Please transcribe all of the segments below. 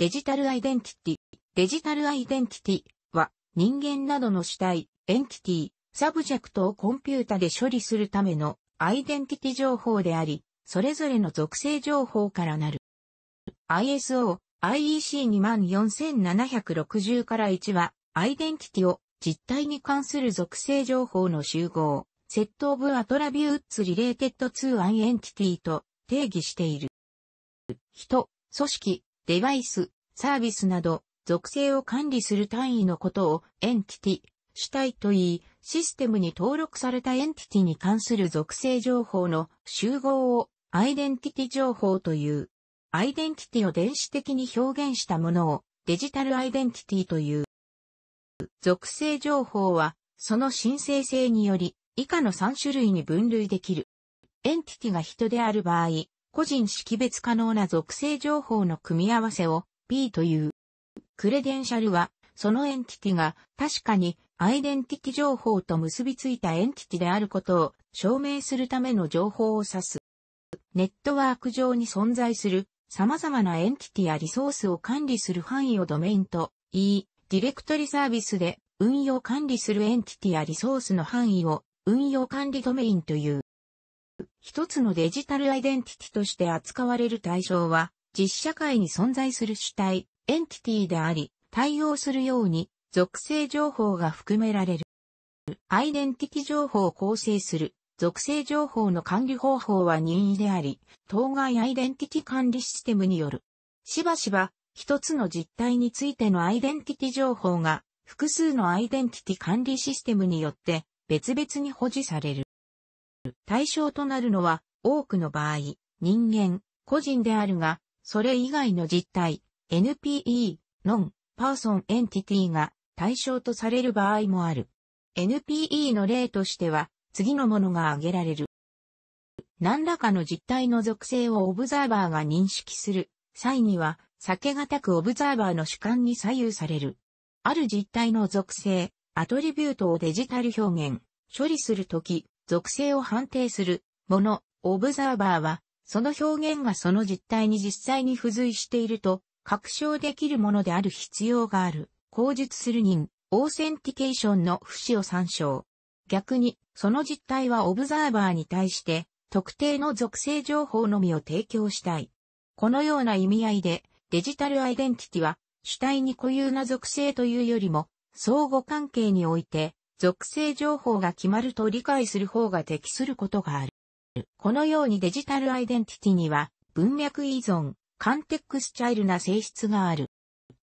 デジタルアイデンティティ。デジタルアイデンティティは人間などの主体、エンティティ、サブジェクトをコンピュータで処理するためのアイデンティティ情報であり、それぞれの属性情報からなる。ISO、IEC24760 から1は、アイデンティティを実体に関する属性情報の集合、セットオブアトラビューツリレーテッドツーアイエンティティと定義している。人、組織、デバイス、サービスなど、属性を管理する単位のことをエンティティ、主体と言い、システムに登録されたエンティティに関する属性情報の集合をアイデンティティ情報という。アイデンティティを電子的に表現したものをデジタルアイデンティティという。属性情報は、その申請性により、以下の3種類に分類できる。エンティティが人である場合、個人識別可能な属性情報の組み合わせを P という。クレデンシャルは、そのエンティティが確かにアイデンティティ情報と結びついたエンティティであることを証明するための情報を指す。ネットワーク上に存在する様々なエンティティやリソースを管理する範囲をドメインと E、ディレクトリサービスで運用管理するエンティティやリソースの範囲を運用管理ドメインという。一つのデジタルアイデンティティとして扱われる対象は、実社会に存在する主体、エンティティであり、対応するように、属性情報が含められる。アイデンティティ情報を構成する属性情報の管理方法は任意であり、当該アイデンティティ管理システムによる。しばしば、一つの実態についてのアイデンティティ情報が、複数のアイデンティティ管理システムによって別々に保持される。対象となるのは、多くの場合、人間、個人であるが、それ以外の実体、NPE、ノン、パーソン、エンティティが対象とされる場合もある。NPE の例としては、次のものが挙げられる。何らかの実体の属性をオブザーバーが認識する際には、避けがたくオブザーバーの主観に左右される。ある実体の属性、アトリビュートをデジタル表現、処理するとき、属性を判定するもの、オブザーバーは、その表現がその実態に実際に付随していると、確証できるものである必要がある。口述する人、オーセンティケーションの不死を参照。逆に、その実態はオブザーバーに対して、特定の属性情報のみを提供したい。このような意味合いで、デジタルアイデンティティは、主体に固有な属性というよりも、相互関係において、属性情報が決まると理解する方が適することがある。このようにデジタルアイデンティティには文脈依存、カンテックスチャイルな性質がある。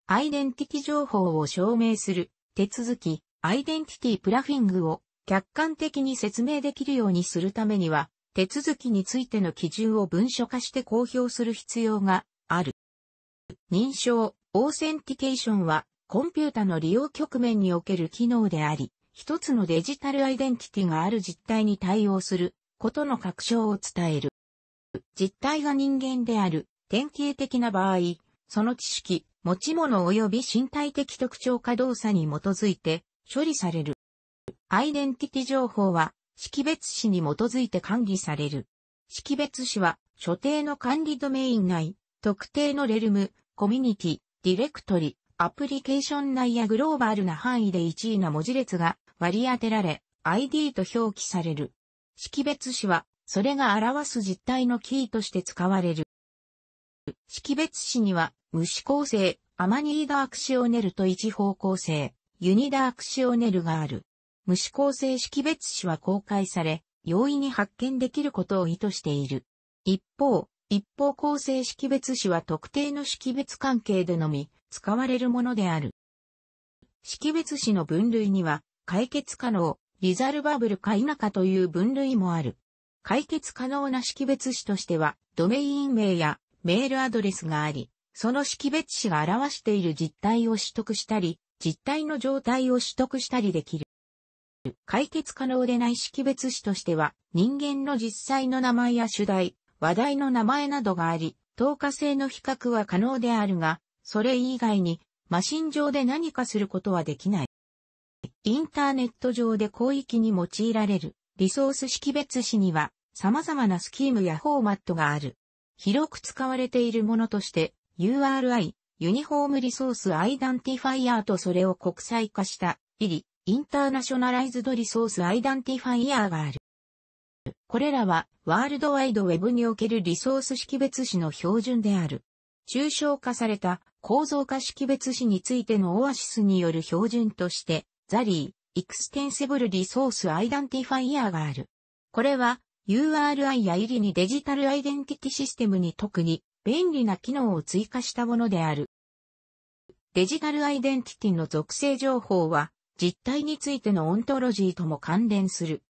アイデンティティ情報を証明する手続き、アイデンティティプラフィングを客観的に説明できるようにするためには、手続きについての基準を文書化して公表する必要がある。認証、オーセンティケーションは、コンピュータの利用局面における機能であり、一つのデジタルアイデンティティがある実態に対応することの確証を伝える。実態が人間である典型的な場合、その知識、持ち物及び身体的特徴か動作に基づいて処理される。アイデンティティ情報は識別詞に基づいて管理される。識別詞は所定の管理ドメイン内、特定のレルム、コミュニティ、ディレクトリ、アプリケーション内やグローバルな範囲で1位な文字列が割り当てられ、ID と表記される。識別詞は、それが表す実態のキーとして使われる。識別詞には、無指向性、アマニーダークシオネルと一方向性、ユニダークシオネルがある。無指向性識別詞は公開され、容易に発見できることを意図している。一方、一方向性識別詞は特定の識別関係でのみ、使われるものである。識別詞の分類には、解決可能、リザルバブルか否かという分類もある。解決可能な識別詞としては、ドメイン名やメールアドレスがあり、その識別詞が表している実態を取得したり、実態の状態を取得したりできる。解決可能でない識別詞としては、人間の実際の名前や主題、話題の名前などがあり、透過性の比較は可能であるが、それ以外に、マシン上で何かすることはできない。インターネット上で広域に用いられるリソース識別詞には様々なスキームやフォーマットがある。広く使われているものとして URI、ユニフォームリソースアイダンティファイアーとそれを国際化したイリ、インターナショナライズドリソースアイダンティファイアーがある。これらはワールドワイドウェブにおけるリソース識別詞の標準である。抽象化された構造化識別詞についてのオアシスによる標準としてザリー、エクステンセブルリソースアイデンティファイヤーがある。これは URI や入りにデジタルアイデンティティシステムに特に便利な機能を追加したものである。デジタルアイデンティティの属性情報は実体についてのオントロジーとも関連する。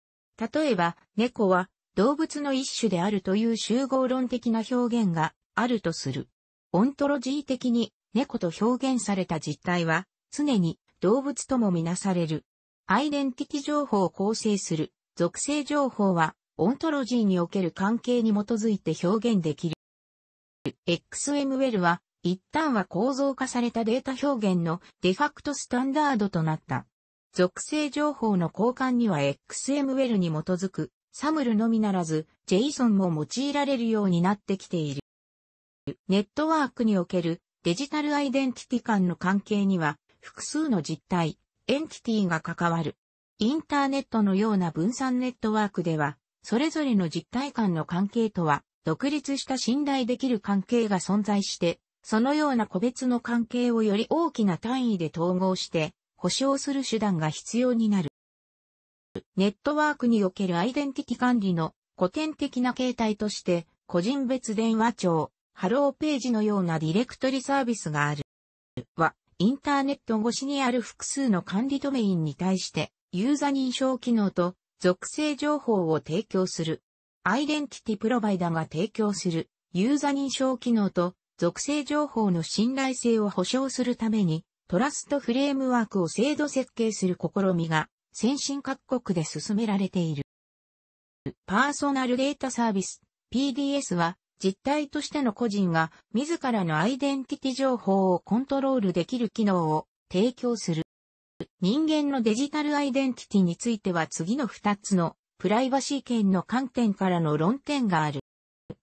例えば、猫は動物の一種であるという集合論的な表現があるとする。オントロジー的に猫と表現された実体は常に動物ともみなされる。アイデンティティ情報を構成する属性情報は、オントロジーにおける関係に基づいて表現できる。XML は、一旦は構造化されたデータ表現のデファクトスタンダードとなった。属性情報の交換には XML に基づくサムルのみならず JSON も用いられるようになってきている。ネットワークにおけるデジタルアイデンティティ間の関係には複数の実体、エンティティが関わる。インターネットのような分散ネットワークでは、それぞれの実体間の関係とは、独立した信頼できる関係が存在して、そのような個別の関係をより大きな単位で統合して、保障する手段が必要になる。ネットワークにおけるアイデンティティ管理の古典的な形態として、個人別電話帳、ハローページのようなディレクトリサービスがある。は、インターネット越しにある複数の管理ドメインに対して、ユーザ認証機能と属性情報を提供する。アイデンティティプロバイダが提供するユーザ認証機能と属性情報の信頼性を保証するために、トラストフレームワークを制度設計する試みが先進各国で進められている。パーソナルデータサービス PDS は実体としての個人が自らのアイデンティティ情報をコントロールできる機能を提供する。人間のデジタルアイデンティティについては次の2つのプライバシー権の観点からの論点がある。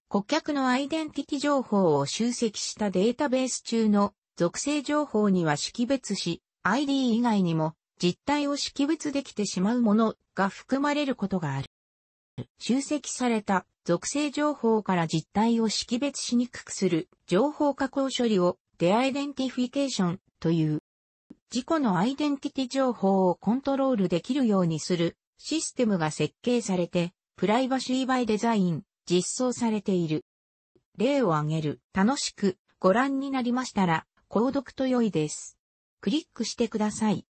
顧客のアイデンティティ情報を集積したデータベース中の属性情報には識別し、ID 以外にも実態を識別できてしまうものが含まれることがある。集積された属性情報から実態を識別しにくくする情報加工処理をデアイデンティフィケーションという。自己のアイデンティティ情報をコントロールできるようにするシステムが設計されて、プライバシーバイデザイン、実装されている。例を挙げる。楽しくご覧になりましたら、購読と良いです。クリックしてください。